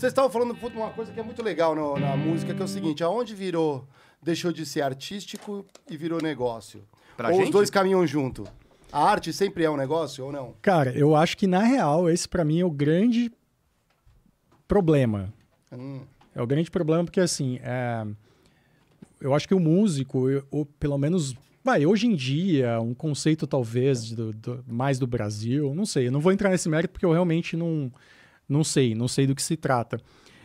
Vocês estavam falando de uma coisa que é muito legal no, na música, que é o seguinte: aonde virou, deixou de ser artístico e virou negócio? Pra Ou gente? os dois caminham junto? A arte sempre é um negócio ou não? Cara, eu acho que na real esse para mim é o grande problema. Hum. É o grande problema porque assim, é... eu acho que o músico, ou pelo menos, vai hoje em dia um conceito talvez do, do, mais do Brasil, não sei. Eu não vou entrar nesse mérito porque eu realmente não não sei, não sei do que se trata.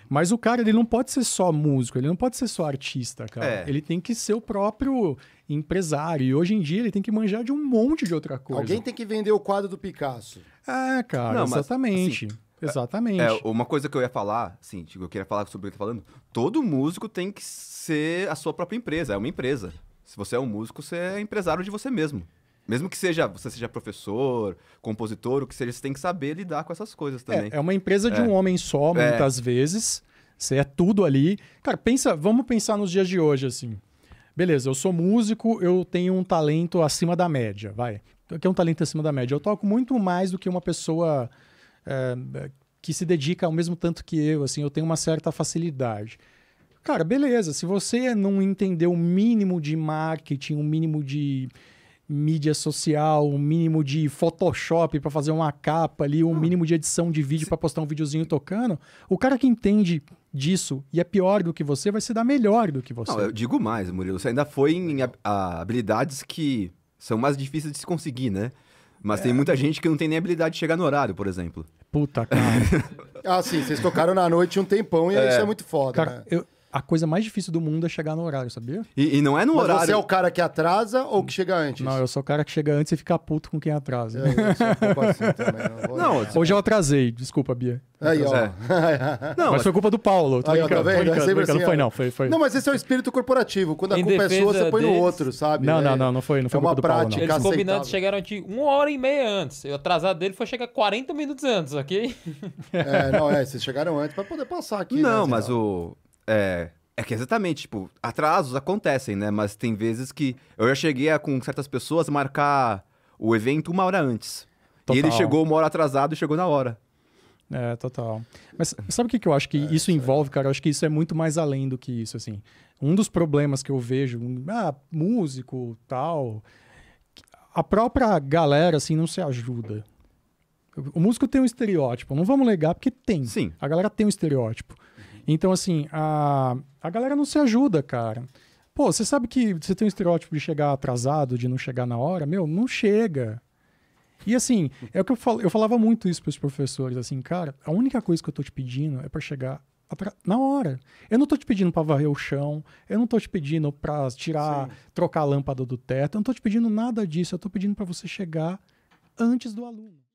Mas o cara, ele não pode ser só músico, ele não pode ser só artista, cara. É. Ele tem que ser o próprio empresário. E hoje em dia ele tem que manjar de um monte de outra coisa. Alguém tem que vender o quadro do Picasso. É, cara, não, exatamente. Mas, assim, é, exatamente. É, uma coisa que eu ia falar, sim, tipo, eu queria falar sobre o que eu tô falando. Todo músico tem que ser a sua própria empresa, é uma empresa. Se você é um músico, você é empresário de você mesmo. Mesmo que seja você seja professor, compositor, o que seja, você tem que saber lidar com essas coisas é, também. É, é uma empresa de é. um homem só, é. muitas é. vezes. Você é tudo ali. Cara, pensa, vamos pensar nos dias de hoje, assim. Beleza, eu sou músico, eu tenho um talento acima da média, vai. O que é um talento acima da média? Eu toco muito mais do que uma pessoa eh, que se dedica ao mesmo tanto que eu, assim, eu tenho uma certa facilidade. Cara, beleza, se você não entender o mínimo de marketing, o mínimo de mídia social, um mínimo de Photoshop para fazer uma capa ali, um mínimo de edição de vídeo para postar um videozinho tocando, o cara que entende disso e é pior do que você vai se dar melhor do que você. Não, eu digo mais, Murilo, você ainda foi em ah, habilidades que são mais difíceis de se conseguir, né? Mas é. tem muita gente que não tem nem habilidade de chegar no horário, por exemplo. Puta, cara. ah, sim, vocês tocaram na noite um tempão e é. isso é muito foda. Cara, né? eu, a coisa mais difícil do mundo é chegar no horário, sabia? E, e não é no Mas horário. Você é o cara que atrasa ou que chega antes? Não, eu sou o cara que chega antes e fica puto com quem atrasa. Eu, é, eu sou um assim também, não, não hoje eu atrasei, desculpa, Bia. Aí, ó. É. Não, mas foi culpa do Paulo. Tô aí, brincando, tá vendo? É brincando, brincando. Assim, foi, não, foi, foi. Não, mas esse é o espírito corporativo. Quando a em culpa é sua, você põe deles... no outro, sabe? Não, não, não, não foi, não foi é uma prática Paulo, Eles combinantes chegaram de uma hora e meia antes. Eu atrasar dele foi chegar 40 minutos antes, ok? É, não, é, vocês chegaram antes pra poder passar aqui. Né, não, né, mas o é, é que exatamente, tipo, atrasos acontecem, né? Mas tem vezes que eu já cheguei a, com certas pessoas, marcar o evento uma hora antes. Total. E ele chegou uma hora atrasado e chegou na hora. É, total. Mas sabe o que, que eu acho que é, isso é. envolve, cara? Eu acho que isso é muito mais além do que isso, assim. Um dos problemas que eu vejo, ah, músico, tal, a própria galera, assim, não se ajuda. O músico tem um estereótipo, não vamos negar, porque tem. Sim. A galera tem um estereótipo. Então, assim, a, a galera não se ajuda, cara. Pô, você sabe que você tem um estereótipo de chegar atrasado, de não chegar na hora? Meu, não chega. E assim, é o que eu falo, eu falava muito isso para os professores, assim, cara, a única coisa que eu tô te pedindo é para chegar na hora. Eu não tô te pedindo para varrer o chão, eu não tô te pedindo para tirar, Sim. trocar a lâmpada do teto, eu não tô te pedindo nada disso, eu tô pedindo para você chegar antes do aluno.